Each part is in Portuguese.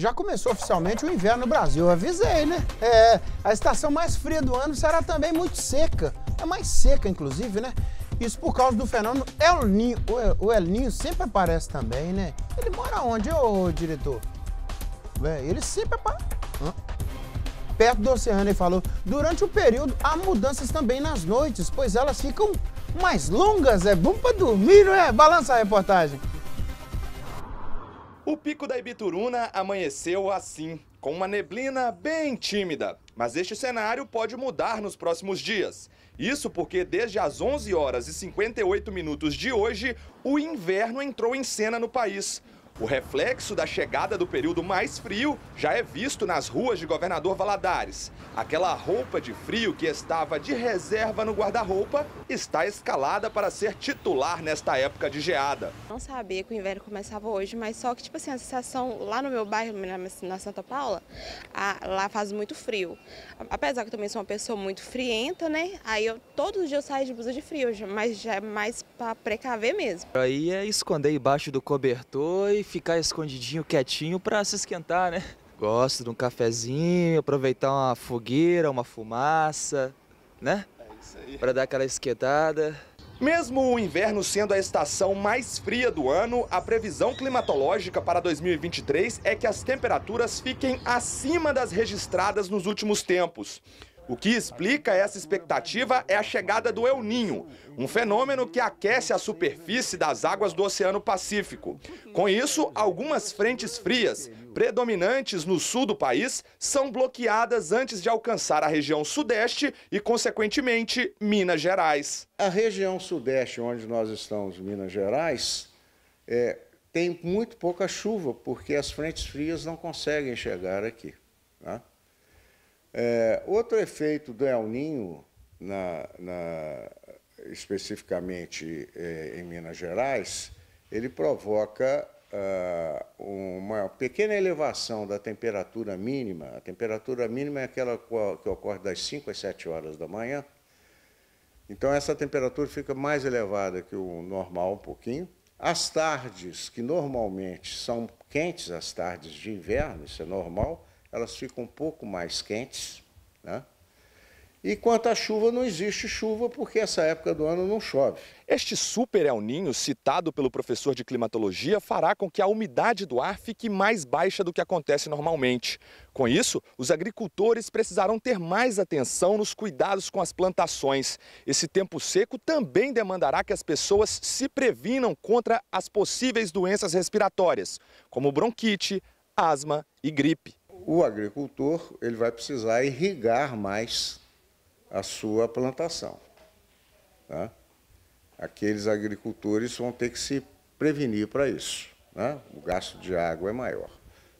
Já começou oficialmente o inverno no Brasil, eu avisei, né? É, a estação mais fria do ano será também muito seca. É mais seca, inclusive, né? Isso por causa do fenômeno El Ninho. O El Ninho sempre aparece também, né? Ele mora onde, ô diretor? Véi, ele sempre aparece. Perto do oceano, ele falou. Durante o período, há mudanças também nas noites, pois elas ficam mais longas. É bom pra dormir, não é? Balança a reportagem. O pico da Ibituruna amanheceu assim, com uma neblina bem tímida. Mas este cenário pode mudar nos próximos dias. Isso porque desde as 11 horas e 58 minutos de hoje, o inverno entrou em cena no país. O reflexo da chegada do período mais frio já é visto nas ruas de Governador Valadares. Aquela roupa de frio que estava de reserva no guarda-roupa está escalada para ser titular nesta época de geada. Não sabia que o inverno começava hoje, mas só que tipo assim, a sensação lá no meu bairro, na Santa Paula, a, lá faz muito frio. Apesar que eu também sou uma pessoa muito frienta, né? Aí eu todos os dias eu saio de blusa de frio, mas já é mais para precaver mesmo. Aí é esconder embaixo do cobertor e ficar escondidinho, quietinho para se esquentar, né? Gosto de um cafezinho, aproveitar uma fogueira, uma fumaça, né? É isso aí. Para dar aquela esquentada. Mesmo o inverno sendo a estação mais fria do ano, a previsão climatológica para 2023 é que as temperaturas fiquem acima das registradas nos últimos tempos. O que explica essa expectativa é a chegada do El Ninho, um fenômeno que aquece a superfície das águas do Oceano Pacífico. Com isso, algumas frentes frias, predominantes no sul do país, são bloqueadas antes de alcançar a região sudeste e, consequentemente, Minas Gerais. A região sudeste, onde nós estamos, Minas Gerais, é, tem muito pouca chuva, porque as frentes frias não conseguem chegar aqui. Né? É, outro efeito do El Ninho, na, na, especificamente é, em Minas Gerais, ele provoca ah, uma pequena elevação da temperatura mínima. A temperatura mínima é aquela que ocorre das 5 às 7 horas da manhã. Então, essa temperatura fica mais elevada que o normal um pouquinho. As tardes, que normalmente são quentes, as tardes de inverno, isso é normal, elas ficam um pouco mais quentes. Né? E quanto à chuva, não existe chuva porque essa época do ano não chove. Este super El Ninho, citado pelo professor de climatologia, fará com que a umidade do ar fique mais baixa do que acontece normalmente. Com isso, os agricultores precisarão ter mais atenção nos cuidados com as plantações. Esse tempo seco também demandará que as pessoas se previnam contra as possíveis doenças respiratórias, como bronquite, asma e gripe o agricultor ele vai precisar irrigar mais a sua plantação. Tá? Aqueles agricultores vão ter que se prevenir para isso. Né? O gasto de água é maior.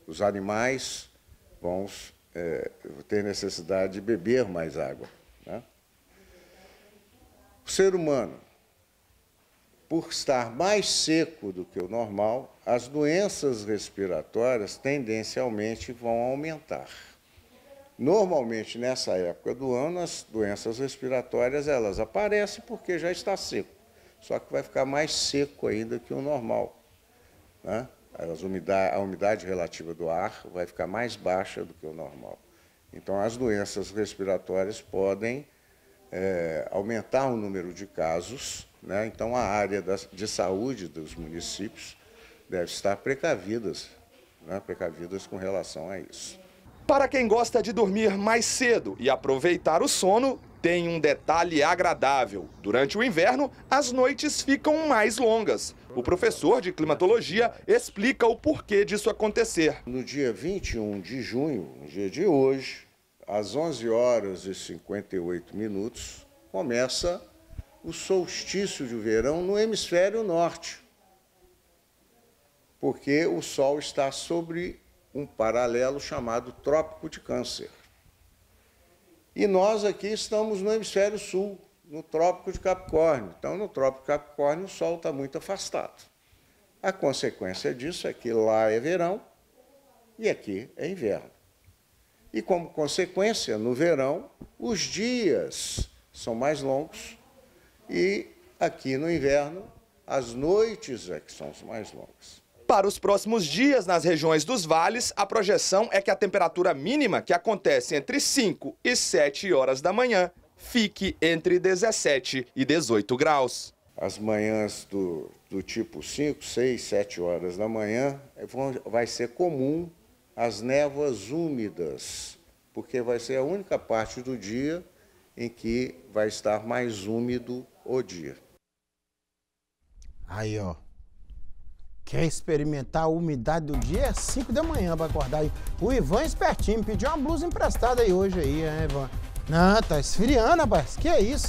Os animais vão é, ter necessidade de beber mais água. Né? O ser humano, por estar mais seco do que o normal, as doenças respiratórias tendencialmente vão aumentar. Normalmente nessa época do ano as doenças respiratórias elas aparecem porque já está seco, só que vai ficar mais seco ainda que o normal. Né? Umidade, a umidade relativa do ar vai ficar mais baixa do que o normal. Então as doenças respiratórias podem é, aumentar o número de casos, né? então a área das, de saúde dos municípios deve estar precavidas, né? precavidas com relação a isso. Para quem gosta de dormir mais cedo e aproveitar o sono, tem um detalhe agradável. Durante o inverno, as noites ficam mais longas. O professor de climatologia explica o porquê disso acontecer. No dia 21 de junho, no dia de hoje, às 11 horas e 58 minutos, começa o solstício de verão no hemisfério norte, porque o Sol está sobre um paralelo chamado Trópico de Câncer. E nós aqui estamos no hemisfério sul, no Trópico de Capricórnio. Então, no Trópico de Capricórnio, o Sol está muito afastado. A consequência disso é que lá é verão e aqui é inverno. E, como consequência, no verão, os dias são mais longos e, aqui no inverno, as noites é que são mais longas. Para os próximos dias, nas regiões dos vales, a projeção é que a temperatura mínima, que acontece entre 5 e 7 horas da manhã, fique entre 17 e 18 graus. As manhãs do, do tipo 5, 6, 7 horas da manhã é, vão, vai ser comum as névoas úmidas, porque vai ser a única parte do dia em que vai estar mais úmido o dia. Aí, ó. Quer experimentar a umidade do dia? É 5 da manhã para acordar aí. O Ivan espertinho pediu uma blusa emprestada aí hoje aí, né, Ivan? Não, tá esfriando, rapaz. Que é isso?